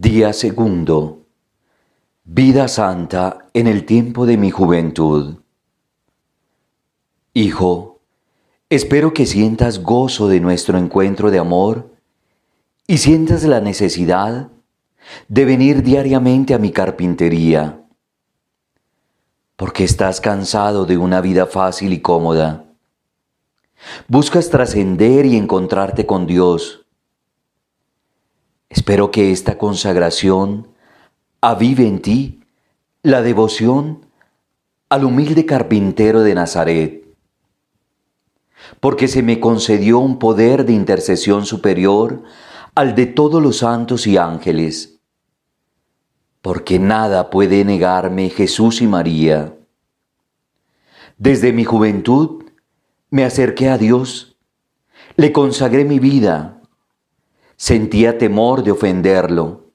Día segundo. Vida santa en el tiempo de mi juventud. Hijo, espero que sientas gozo de nuestro encuentro de amor y sientas la necesidad de venir diariamente a mi carpintería, porque estás cansado de una vida fácil y cómoda. Buscas trascender y encontrarte con Dios Espero que esta consagración avive en ti la devoción al humilde carpintero de Nazaret, porque se me concedió un poder de intercesión superior al de todos los santos y ángeles, porque nada puede negarme Jesús y María. Desde mi juventud me acerqué a Dios, le consagré mi vida, Sentía temor de ofenderlo.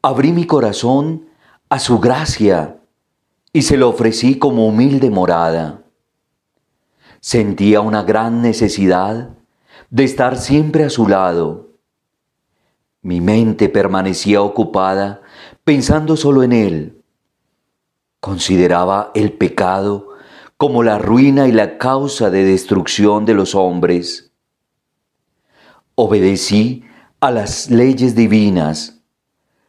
Abrí mi corazón a su gracia y se lo ofrecí como humilde morada. Sentía una gran necesidad de estar siempre a su lado. Mi mente permanecía ocupada pensando solo en él. Consideraba el pecado como la ruina y la causa de destrucción de los hombres Obedecí a las leyes divinas,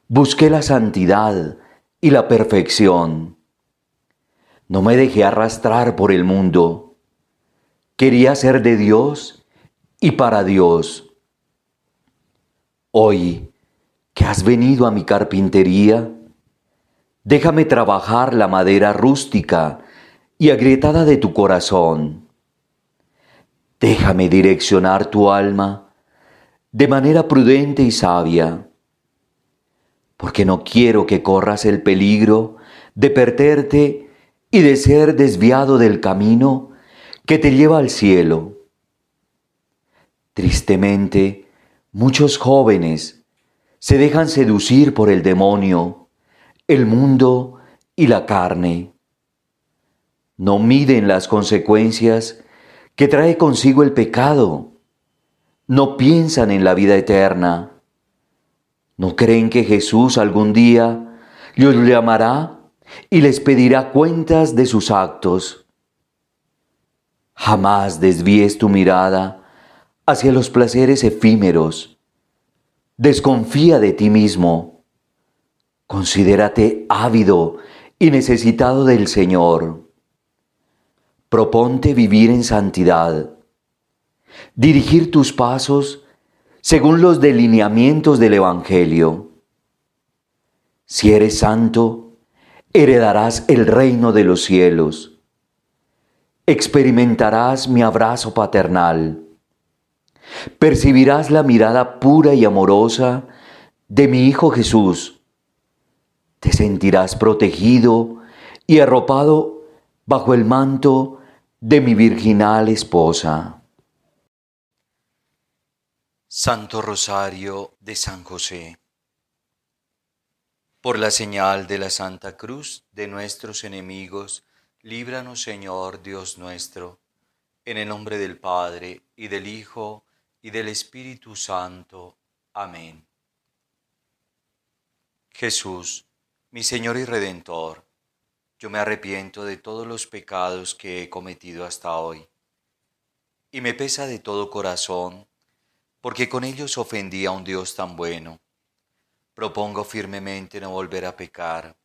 busqué la santidad y la perfección. No me dejé arrastrar por el mundo. Quería ser de Dios y para Dios. Hoy que has venido a mi carpintería, déjame trabajar la madera rústica y agrietada de tu corazón. Déjame direccionar tu alma de manera prudente y sabia, porque no quiero que corras el peligro de perderte y de ser desviado del camino que te lleva al cielo. Tristemente, muchos jóvenes se dejan seducir por el demonio, el mundo y la carne. No miden las consecuencias que trae consigo el pecado no piensan en la vida eterna. ¿No creen que Jesús algún día los llamará y les pedirá cuentas de sus actos? Jamás desvíes tu mirada hacia los placeres efímeros. Desconfía de ti mismo. Considérate ávido y necesitado del Señor. Proponte vivir en santidad dirigir tus pasos según los delineamientos del Evangelio. Si eres santo, heredarás el reino de los cielos. Experimentarás mi abrazo paternal. Percibirás la mirada pura y amorosa de mi Hijo Jesús. Te sentirás protegido y arropado bajo el manto de mi virginal esposa. Santo Rosario de San José. Por la señal de la Santa Cruz de nuestros enemigos, líbranos Señor Dios nuestro, en el nombre del Padre, y del Hijo, y del Espíritu Santo. Amén. Jesús, mi Señor y Redentor, yo me arrepiento de todos los pecados que he cometido hasta hoy, y me pesa de todo corazón porque con ellos ofendí a un Dios tan bueno. Propongo firmemente no volver a pecar.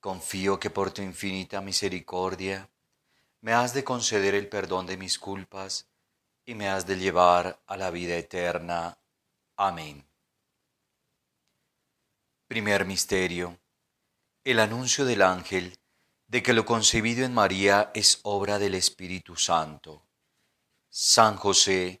Confío que por tu infinita misericordia me has de conceder el perdón de mis culpas y me has de llevar a la vida eterna. Amén. Primer Misterio. El anuncio del ángel de que lo concebido en María es obra del Espíritu Santo. San José,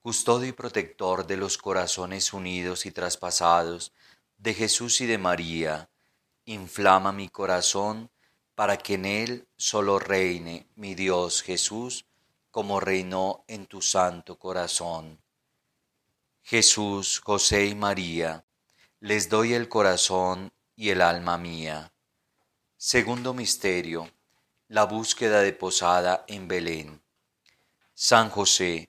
custodio y protector de los corazones unidos y traspasados de Jesús y de María, inflama mi corazón para que en él solo reine mi Dios Jesús, como reinó en tu santo corazón. Jesús, José y María, les doy el corazón y el alma mía. Segundo misterio, la búsqueda de posada en Belén. San José,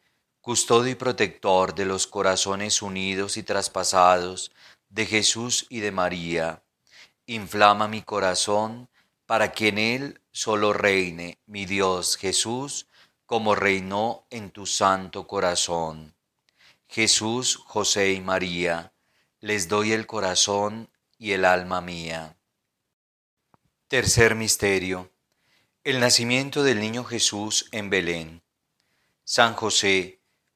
custodio y protector de los corazones unidos y traspasados de Jesús y de María, inflama mi corazón para que en él solo reine mi Dios Jesús, como reinó en tu santo corazón. Jesús, José y María, les doy el corazón y el alma mía. Tercer misterio. El nacimiento del niño Jesús en Belén. San José,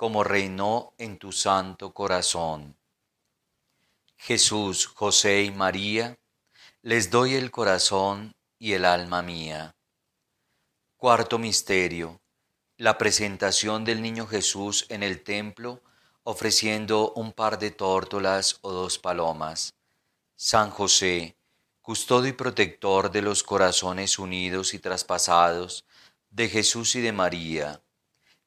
como reinó en tu santo corazón. Jesús, José y María, les doy el corazón y el alma mía. Cuarto misterio, la presentación del niño Jesús en el templo ofreciendo un par de tórtolas o dos palomas. San José, custodio y protector de los corazones unidos y traspasados de Jesús y de María,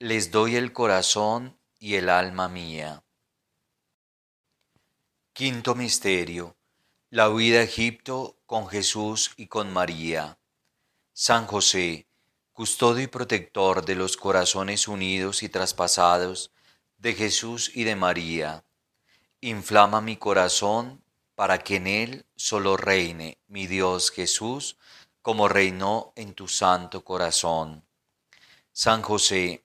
les doy el corazón y el alma mía. Quinto Misterio. La huida a Egipto con Jesús y con María. San José, custodio y protector de los corazones unidos y traspasados de Jesús y de María, inflama mi corazón para que en él solo reine mi Dios Jesús, como reinó en tu santo corazón. San José,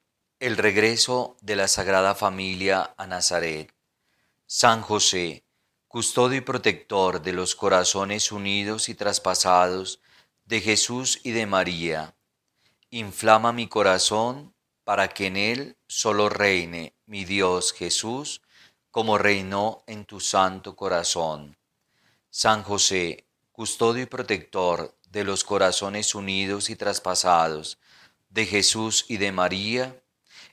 el regreso de la Sagrada Familia a Nazaret. San José, custodio y protector de los corazones unidos y traspasados de Jesús y de María, inflama mi corazón para que en él solo reine mi Dios Jesús, como reinó en tu santo corazón. San José, custodio y protector de los corazones unidos y traspasados de Jesús y de María,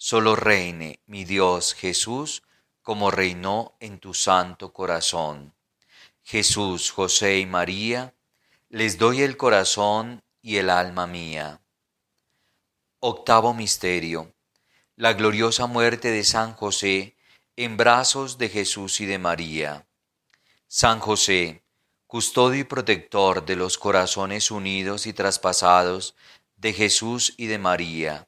solo reine mi Dios Jesús, como reinó en tu santo corazón. Jesús, José y María, les doy el corazón y el alma mía. Octavo Misterio. La gloriosa muerte de San José en brazos de Jesús y de María. San José, custodio y protector de los corazones unidos y traspasados de Jesús y de María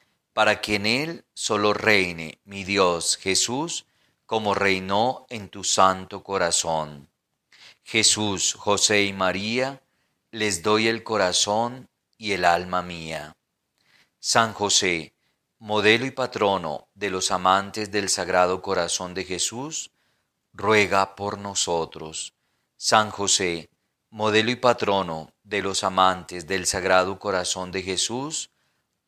para que en él solo reine mi Dios Jesús, como reinó en tu santo corazón. Jesús, José y María, les doy el corazón y el alma mía. San José, modelo y patrono de los amantes del Sagrado Corazón de Jesús, ruega por nosotros. San José, modelo y patrono de los amantes del Sagrado Corazón de Jesús,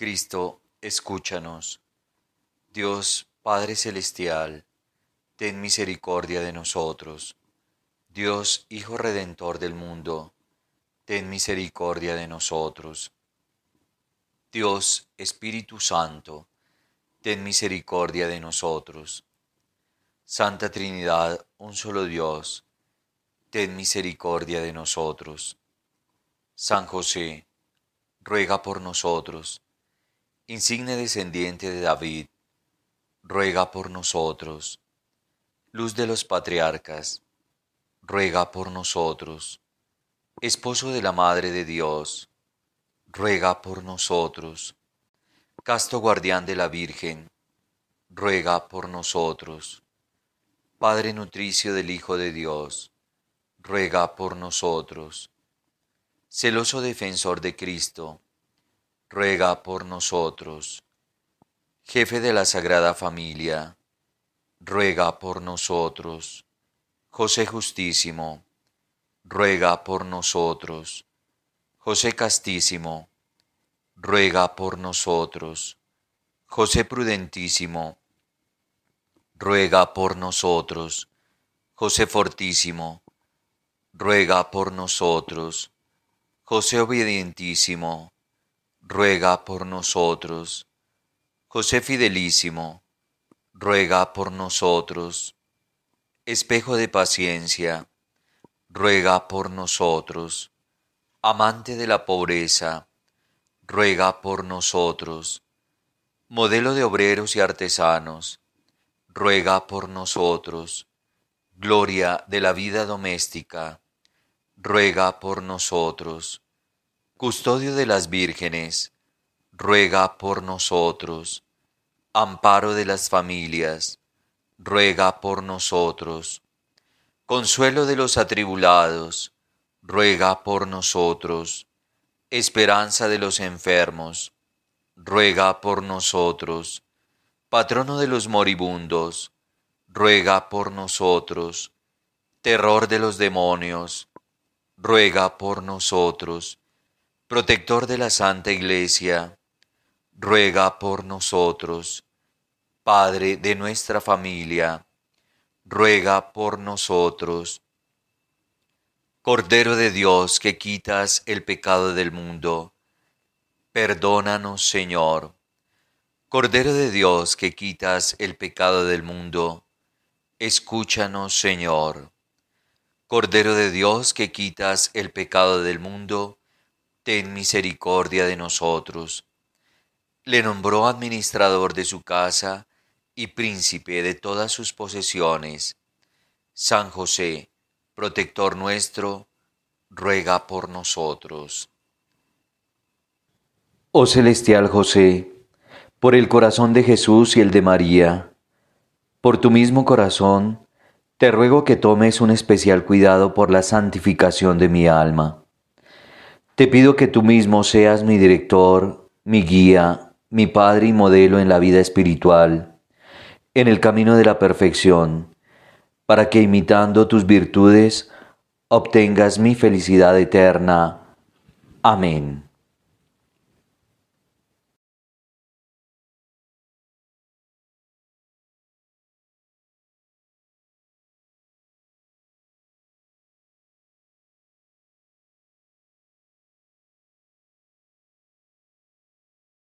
Cristo, escúchanos. Dios Padre Celestial, ten misericordia de nosotros. Dios Hijo Redentor del mundo, ten misericordia de nosotros. Dios Espíritu Santo, ten misericordia de nosotros. Santa Trinidad, un solo Dios, ten misericordia de nosotros. San José, ruega por nosotros insigne descendiente de David, ruega por nosotros. Luz de los patriarcas, ruega por nosotros. Esposo de la Madre de Dios, ruega por nosotros. Casto guardián de la Virgen, ruega por nosotros. Padre nutricio del Hijo de Dios, ruega por nosotros. Celoso defensor de Cristo, ruega por nosotros. Jefe de la Sagrada Familia, ruega por nosotros. José Justísimo, ruega por nosotros. José Castísimo, ruega por nosotros. José Prudentísimo, ruega por nosotros. José Fortísimo, ruega por nosotros. José Obedientísimo, ruega por nosotros. José Fidelísimo, ruega por nosotros. Espejo de paciencia, ruega por nosotros. Amante de la pobreza, ruega por nosotros. Modelo de obreros y artesanos, ruega por nosotros. Gloria de la vida doméstica, ruega por nosotros. Custodio de las vírgenes, ruega por nosotros. Amparo de las familias, ruega por nosotros. Consuelo de los atribulados, ruega por nosotros. Esperanza de los enfermos, ruega por nosotros. Patrono de los moribundos, ruega por nosotros. Terror de los demonios, ruega por nosotros protector de la Santa Iglesia, ruega por nosotros. Padre de nuestra familia, ruega por nosotros. Cordero de Dios que quitas el pecado del mundo, perdónanos Señor. Cordero de Dios que quitas el pecado del mundo, escúchanos Señor. Cordero de Dios que quitas el pecado del mundo, ten misericordia de nosotros. Le nombró administrador de su casa y príncipe de todas sus posesiones. San José, protector nuestro, ruega por nosotros. Oh celestial José, por el corazón de Jesús y el de María, por tu mismo corazón, te ruego que tomes un especial cuidado por la santificación de mi alma te pido que tú mismo seas mi director, mi guía, mi padre y modelo en la vida espiritual, en el camino de la perfección, para que imitando tus virtudes obtengas mi felicidad eterna. Amén.